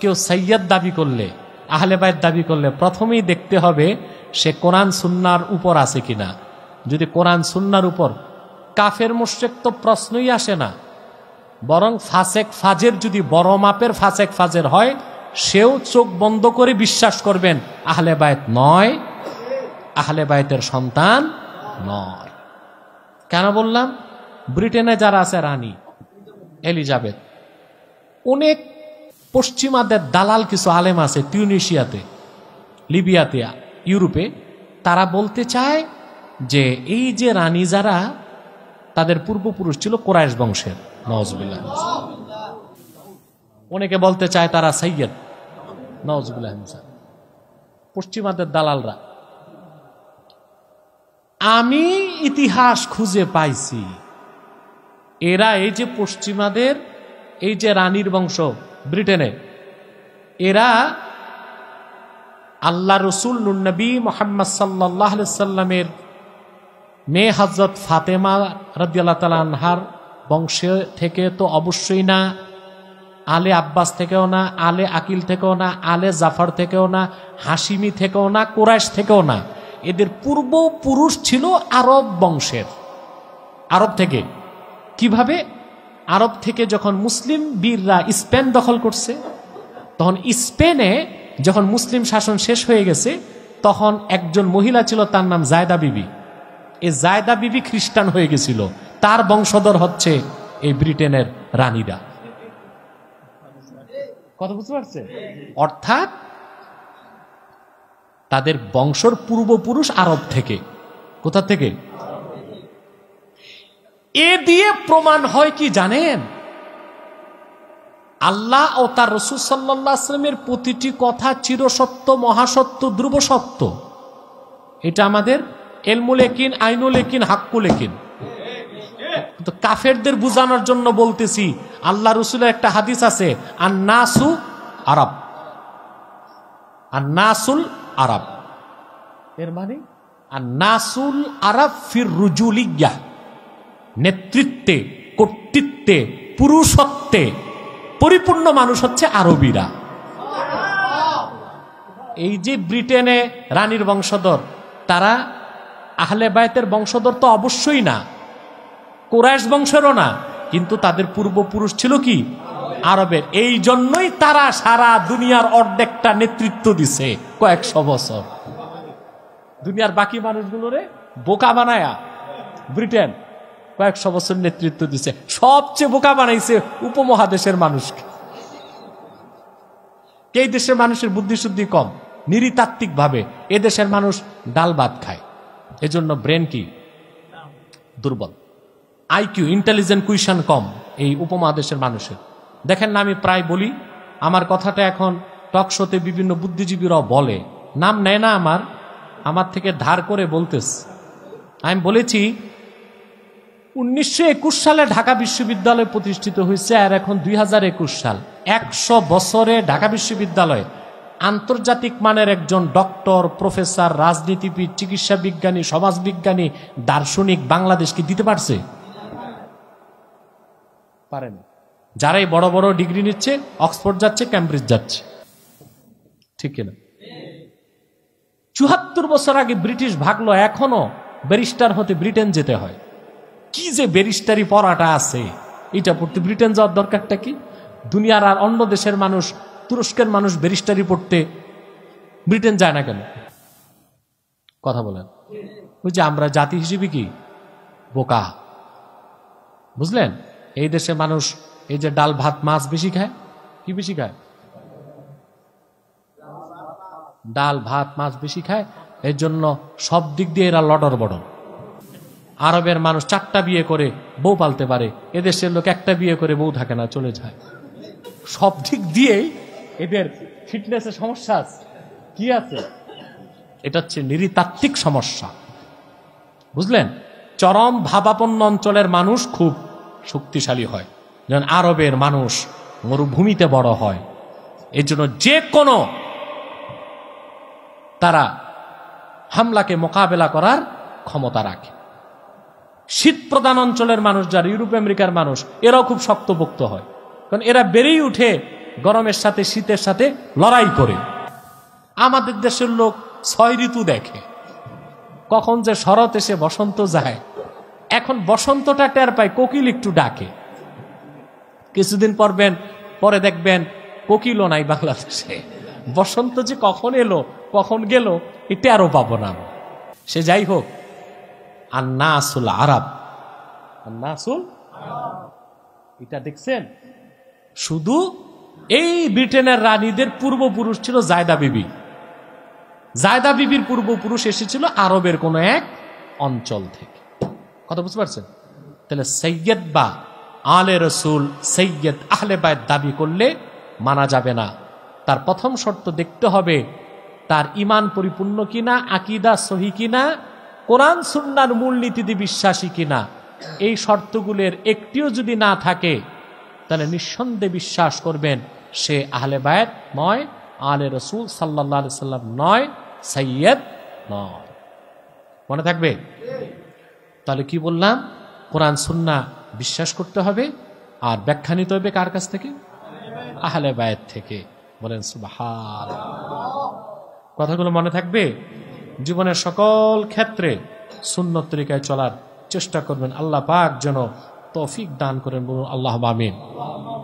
কেউ সৈয়দ দাবি করলে আহলে দাবি করলে প্রথমেই দেখতে হবে সে কোরআন সুন্নার উপর আছে কিনা যদি কোরআন সুন্নার উপর কাফের মুশেক তো প্রশ্নই আসে না বরং ফাসেক ফাজের যদি বড় মাপের ফাসেক ফাজের হয় সেও চোখ বন্ধ করে বিশ্বাস করবেন আহলে বায়ত নয় আহলে বায়তের সন্তান নয় কেন বললাম ব্রিটেনে যারা আছে রানী এলিজাবেথ অনেক পশ্চিমাদের দালাল কিছু আলেম আছে টিউনিশিয়াতে লিবিয়াতে ইউরোপে তারা বলতে চায় যে এই যে রানী যারা তাদের পূর্বপুরুষ ছিল কোরআশ বংশের নওয়াজবিল্লাহ অনেকে বলতে চায় তারা সৈয়দ নওয়াজবিল্লাহ পশ্চিমাদের দালালরা আমি ইতিহাস খুঁজে পাইছি এরা এই যে পশ্চিমাদের এই যে রানীর বংশ ব্রিটেনে এরা আল্লাহ রসুল নবী মোহাম্মদ সাল্লাহ সাল্লামের মেয়ে হজরত ফাতেমা রদিয়াল তালা আনহার বংশে থেকে তো অবশ্যই না আলে আব্বাস থেকেও না আলে আকিল থেকেও না আলে জাফর থেকেও না হাসিমি থেকেও না কোরাইশ থেকেও না এদের পূর্বপুরুষ ছিল আরব বংশের আরব থেকে কিভাবে আরব থেকে যখন মুসলিম বীররা স্পেন দখল করছে তখন স্পেনে যখন মুসলিম শাসন শেষ হয়ে গেছে তখন একজন মহিলা ছিল তার নাম জায়দা বিবি এই জায়দা বিবি খ্রিস্টান হয়ে গেছিল তার বংশধর হচ্ছে এই ব্রিটেনের রানীরা কথা বুঝতে পারছে অর্থাৎ তাদের বংশর পূর্বপুরুষ আরব থেকে কোথা থেকে এ দিয়ে প্রমাণ হয় কি জানেন আল্লাহ ও তার রসুল সাল্লামের প্রতিটি কথা চিরসত্য মহাসত্য ধ্রুব সত্য এটা আমাদের এলমুল লেকিন আইনুল লেকিন হাক্কু লেকিন তো কাফেরদের বুঝানোর জন্য বলতেছি আল্লাহ রসুলের একটা হাদিস আছে আর নাসু আরব আর নাসুল আরব এর মানে আর নাসুল আরব ফির রুজুলিগিয়া নেতৃত্বে কর্তৃত্বে পুরুষত্বে পরিপূর্ণ মানুষ হচ্ছে আরবিরা এই যে ব্রিটেনে রানীর বংশধর তারা আহলে বায়তের বংশধর তো অবশ্যই না কোরআশ বংশেরও না কিন্তু তাদের পূর্বপুরুষ ছিল কি আরবের এই জন্যই তারা সারা দুনিয়ার অর্ধেকটা নেতৃত্ব দিছে কয়েকশো বছর দুনিয়ার বাকি মানুষগুলোরে বোকা বানায়া ব্রিটেন কয়েকশো বছর নেতৃত্ব দিছে সবচেয়ে বোকা বানাইছে উপমহাদেশের মানুষকে এই দেশের মানুষের বুদ্ধিশুদ্ধি কম নিরিতাত্ত্বিকভাবে এদেশের মানুষ ডাল ভাত খায় এজন্য ব্রেন কি দুর্বল আইকিউ ইন্টেলিজেন্ট কুইশন কম এই উপমহাদেশের মানুষের দেখেন না আমি প্রায় বলি আমার কথাটা এখন টক শোতে বিভিন্ন বুদ্ধিজীবীরাও বলে নাম নেয় না আমার আমার থেকে ধার করে বলতেস আমি বলেছি উনিশশো সালে ঢাকা বিশ্ববিদ্যালয় প্রতিষ্ঠিত হয়েছে আর এখন দুই হাজার একুশ সাল একশো বছরে ঢাকা বিশ্ববিদ্যালয় আন্তর্জাতিক মানের একজন ডক্টর প্রফেসর রাজনীতিবিদ চিকিৎসা বিজ্ঞানী সমাজবিজ্ঞানী দার্শনিক বাংলাদেশ কি দিতে পারছে পারেন যারাই বড় বড় ডিগ্রি নিচ্ছে অক্সফোর্ড যাচ্ছে ক্যামব্রিজ যাচ্ছে ঠিক কিনা চুহাত্তর বছর আগে ব্রিটিশ ভাগলো এখনো ব্যারিস্টার হতে ব্রিটেন যেতে হয় কি যে ব্যারিস্টারি পড়াটা আছে এটা পড়তে ব্রিটেন যাওয়ার দরকারটা কি দুনিয়ার আর অন্য দেশের মানুষ তুরস্কের মানুষ ব্যারিস্টারি পড়তে ব্রিটেন যায় না কেন কথা বলেন ওই যে আমরা জাতি হিসেবে কি বোকা বুঝলেন এই দেশে মানুষ এই যে ডাল ভাত মাছ বেশি খায় কি বেশি খায় ডাল ভাত মাছ বেশি খায় এর জন্য সব দিক দিয়ে এরা লডর বড় আরবের মানুষ চারটা বিয়ে করে বউ পালতে পারে এদেশের লোক একটা বিয়ে করে বউ থাকে না চলে যায় সব দিক দিয়েই এদের ফিটনেসের সমস্যা আছে কি আছে এটা হচ্ছে নিরিতাত্ত্বিক সমস্যা বুঝলেন চরম ভাবাপন্ন অঞ্চলের মানুষ খুব শক্তিশালী হয় যেমন আরবের মানুষ মরুভূমিতে বড় হয় এর জন্য যে কোনো তারা হামলাকে মোকাবেলা করার ক্ষমতা রাখে শীত প্রধান অঞ্চলের মানুষ যারা ইউরোপ আমেরিকার মানুষ এরাও খুব শক্তপোক্ত হয় কারণ এরা বেড়েই উঠে গরমের সাথে শীতের সাথে লড়াই করে আমাদের দেশের লোক ছয় ঋতু দেখে কখন যে শরৎ এসে বসন্ত যায় এখন বসন্তটা টের পায় কোকিল একটু ডাকে কিছুদিন পরবেন পরে দেখবেন কোকিলও নাই বাংলাদেশে বসন্ত যে কখন এলো কখন গেল এটা টেরও পাবো না সে যাই হোক আন্নাসুল আরব আন্নাসুল এটা দেখছেন শুধু এই ব্রিটেনের রানীদের পূর্বপুরুষ ছিল জায়দা বিবি জায়দা বিবির পূর্বপুরুষ এসেছিল আরবের কোনো এক অঞ্চল থেকে কথা বুঝতে পারছেন তাহলে সৈয়দ বা আলে রসুল সৈয়দ আহলে বায়ের দাবি করলে মানা যাবে না তার প্রথম শর্ত দেখতে হবে তার ইমান পরিপূর্ণ কিনা আকিদা সহি কিনা কোরআন সুন্নার মূলনীতিতে বিশ্বাসী কিনা এই শর্তগুলোর একটিও যদি না থাকে তাহলে নিঃসন্দেহে বিশ্বাস করবেন সে আহলে বায়ত নয় আলে রসুল সাল্লা সাল্লাম নয় সৈয়দ নয় মনে থাকবে তাহলে কি বললাম কোরআন সুন্না বিশ্বাস করতে হবে আর ব্যাখ্যা নিতে হবে কার কাছ থেকে আহলে বায়ত থেকে বলেন সুবাহ কথাগুলো মনে থাকবে জীবনের সকল ক্ষেত্রে সুন্নত তরিকায় চলার চেষ্টা করবেন আল্লাহ পাক যেন তৌফিক দান করেন বলুন আল্লাহ মামিন